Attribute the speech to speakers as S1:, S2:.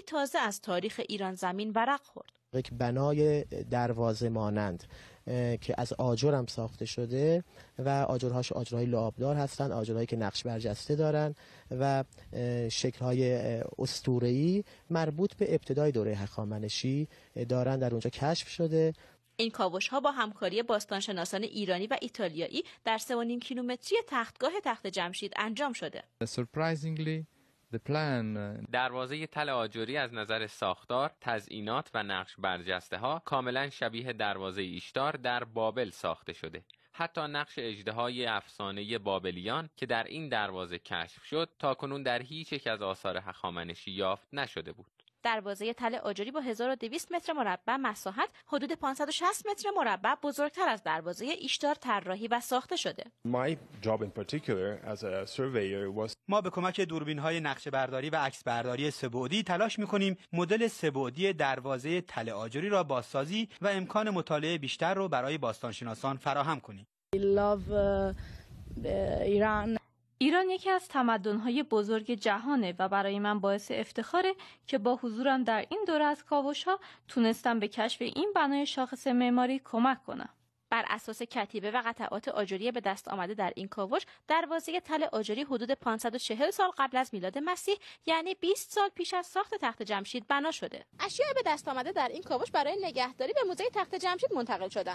S1: تازه از تاریخ ایران زمین ورق خورد
S2: یک بنای دروازه مانند که از آجر هم ساخته شده و آجرهاش آجرهای لعابدار هستند آجرهایی که نقش برجسته دارند و شکلهای استورهی مربوط به ابتدای دوره هخامنشی دارند در اونجا کشف شده
S1: این کاوش ها با همکاری باستانشناسان ایرانی و ایتالیایی در سوانیم کیلومتری تختگاه تخت جمشید انجام شده.
S3: Uh, دروازه تل آجوری از نظر ساختار، تزئینات و نقش برجسته ها کاملا شبیه دروازه ایشتار در بابل ساخته شده. حتی نقش های افسانه بابلیان که در این دروازه کشف شد تا کنون در هیچ یک از آثار هخامنشی یافت نشده بود.
S1: دروازه تل آجری با 1200 متر مربع مساحت حدود 560 متر مربع بزرگتر از دروازه ایشدار طراحی و ساخته شده.
S4: ما به کمک دوربین های نقشه برداری و عکس برداری سبودی تلاش می کنیم مدل سبعدی دروازه تله آجری را بازسازی و امکان مطالعه بیشتر رو برای باستانشناسان فراهم کنیم.
S1: ایران یکی از تمدن‌های بزرگ جهانه و برای من باعث افتخاره که با حضورم در این دوره از ها تونستم به کشف این بنای شاخص معماری کمک کنم. بر اساس کتیبه و قطعات آجری به دست آمده در این کاوش دروازه تل آجری حدود 540 سال قبل از میلاد مسیح یعنی 20 سال پیش از ساخت تخت جمشید بنا شده اشیاء به دست آمده در این کاوش برای نگهداری به موزه تخت جمشید منتقل شدن